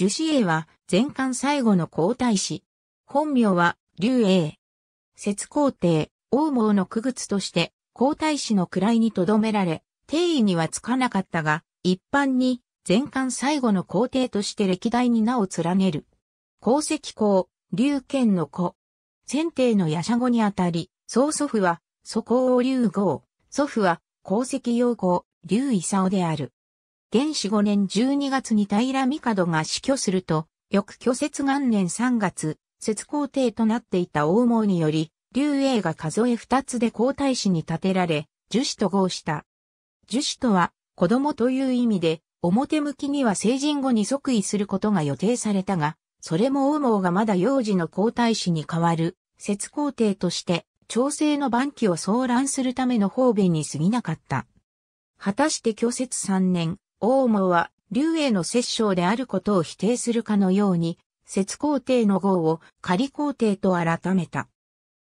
樹脂シは前館最後の皇太子。本名は劉英。節皇帝、王毛の区仏として皇太子の位に留められ、定位にはつかなかったが、一般に前館最後の皇帝として歴代に名を連ねる。皇籍皇、劉剣の子。先帝の夜叉語にあたり、曾祖父は、祖皇王劉豪、祖父は、皇籍陽公、劉勲である。元始5年12月に平帝が死去すると、翌拒節元年3月、節皇帝となっていた王毛により、劉英が数え二つで皇太子に立てられ、樹子と合した。樹子とは、子供という意味で、表向きには成人後に即位することが予定されたが、それも王毛がまだ幼児の皇太子に代わる、節皇帝として、朝整の晩期を騒乱するための方便に過ぎなかった。果たして拒節3年、王母は、竜への摂政であることを否定するかのように、摂皇帝の号を仮皇帝と改めた。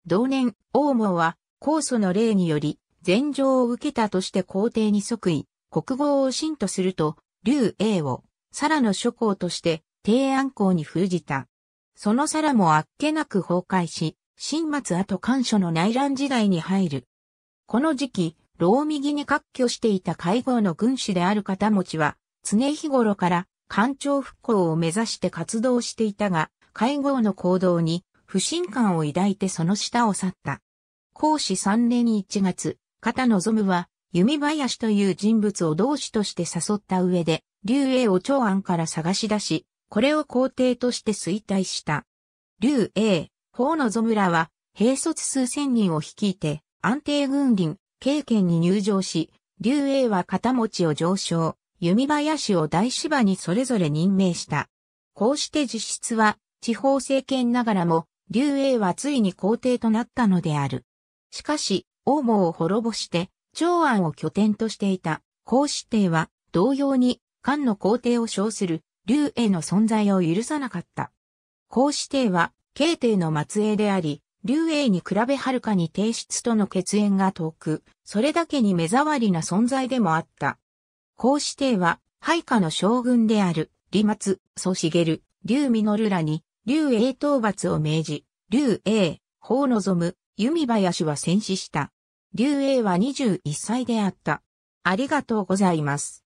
同年、王母は、皇祖の礼により、禅状を受けたとして皇帝に即位、国号を信とすると、竜英を、サラの諸侯として、提安公に封じた。そのサラもあっけなく崩壊し、新末後干渉の内乱時代に入る。この時期、老右に割拠していた会合の軍師である片持は、常日頃から官庁復興を目指して活動していたが、会合の行動に不信感を抱いてその下を去った。講師3年1月、片望は、弓林という人物を同志として誘った上で、劉英を長安から探し出し、これを皇帝として衰退した。劉英、法望らは、兵卒数千人を率いて、安定軍林、経験に入場し、劉英は片持ちを上昇、弓林を大芝にそれぞれ任命した。こうして実質は、地方政権ながらも、劉英はついに皇帝となったのである。しかし、王母を滅ぼして、長安を拠点としていた、皇子帝は、同様に、漢の皇帝を称する、劉英の存在を許さなかった。皇子帝は、慶帝の末裔であり、劉英に比べはるかに提出との血縁が遠く、それだけに目障りな存在でもあった。孔子帝は、配下の将軍である、李松、蘇茂、劉実らに、劉英討伐を命じ、劉英、法望む、弓林は戦死した。劉英は21歳であった。ありがとうございます。